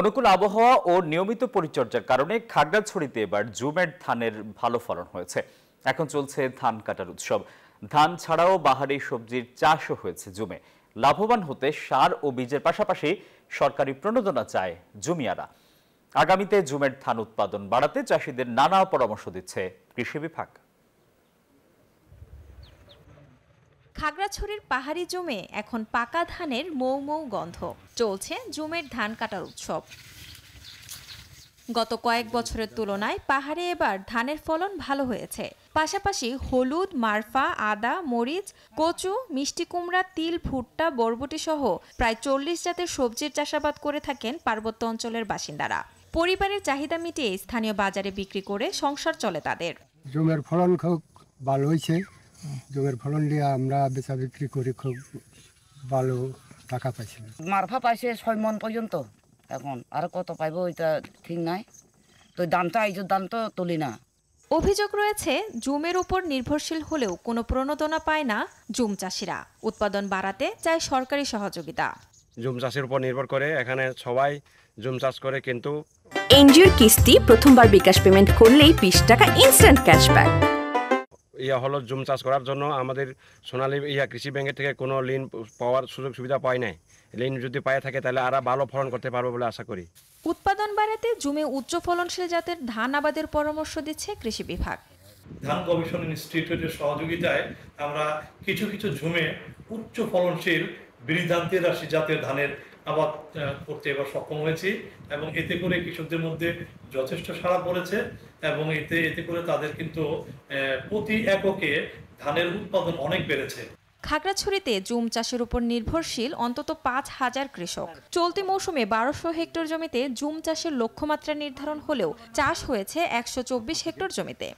অনুকূল আবহাওয়া ও নিয়মিত পরিচর্যার কারণে খাগড়াছড়িতে এবার জুমের ধানের ভালো ফলন হয়েছে এখন চলছে ধান কাটার উৎসব ধান ছাড়াও বাহারি সবজির চাষও হয়েছে জুমে লাভবান হতে সার ও বীজের পাশাপাশি সরকারি প্রণোদনা চায় জুমিয়ারা আগামীতে জুমের ধান উৎপাদন বাড়াতে চাষিদের নানা পরামর্শ দিচ্ছে কৃষি বিভাগ খাগড়াছড়ির পাহাড়ি জমে এখন পাকা ধানের মৌ মৌ গন্ধ চলছে জুমের ধান কাটার উৎসব গত কয়েক বছরের তুলনায় পাহাড়ে এবার ধানের ফলন ভালো হয়েছে পাশাপাশি হলুদ মারফা আদা মরিচ কচু মিষ্টি কুমড়া তিল ভুট্টা বরবটি সহ প্রায় চল্লিশ জাতের সবজির চাষাবাদ করে থাকেন পার্বত্য অঞ্চলের বাসিন্দারা পরিবারের চাহিদা মিটিয়ে স্থানীয় বাজারে বিক্রি করে সংসার চলে তাদের জমের ফলন খুব ভালো হয়েছে জমির ফলন দিয়ে আমরা বেচা বিক্রি করি খুব ভালো টাকা পাইছি মারফা পাইছে ছয় মন পর্যন্ত এখন আর কত পাইব ওইটা ঠিক নাই তো দামটা এই দাম তো তুলি না অভিযোগ রয়েছে জুমের উপর নির্ভরশীল হলেও কোনো প্রণোদনা পায় না জুম চাষিরা উৎপাদন বাড়াতে চায় সরকারি সহযোগিতা জুম চাষের উপর নির্ভর করে এখানে সবাই জুম চাষ করে কিন্তু এনজিওর কিস্তি প্রথমবার বিকাশ পেমেন্ট করলেই বিশ টাকা ইনস্ট্যান্ট ক্যাশব্যাক ইয়া হলো জুম চাষ করার জন্য আমাদের সোনালী ইয়া কৃষি ব্যাংকের থেকে কোনো ঋণ পাওয়ার সুযোগ সুবিধা পায় নাই ঋণ যদি পায়ে থাকে তাহলে আরা ভালো ফলন করতে পারবো বলে আশা করি উৎপাদন বাড়াতে জুমে উচ্চ ফলনশীল জাতের ধান আবাদের পরামর্শ দিচ্ছে কৃষি বিভাগ ধান গবেষণা ইনস্টিটিউটের সহযোগিতায় আমরা কিছু কিছু জুমে উচ্চ ফলনশীল বৃদ্ধান্তি রাশি জাতের ধানের আবাদ করতে এবার সক্ষম হয়েছি এবং এতে করে কৃষকদের মধ্যে যথেষ্ট সাড়া পড়েছে এবং এতে এতে করে তাদের কিন্তু প্রতি এককে ধানের উৎপাদন অনেক বেড়েছে খাগড়াছড়িতে জুম চাষের উপর নির্ভরশীল অন্তত পাঁচ হাজার কৃষক চলতি মৌসুমে বারোশো হেক্টর জমিতে জুম চাষের লক্ষ্যমাত্রা নির্ধারণ হলেও চাষ হয়েছে একশো হেক্টর জমিতে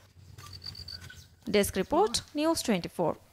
ডেস্ক রিপোর্ট নিউজ টোয়েন্টি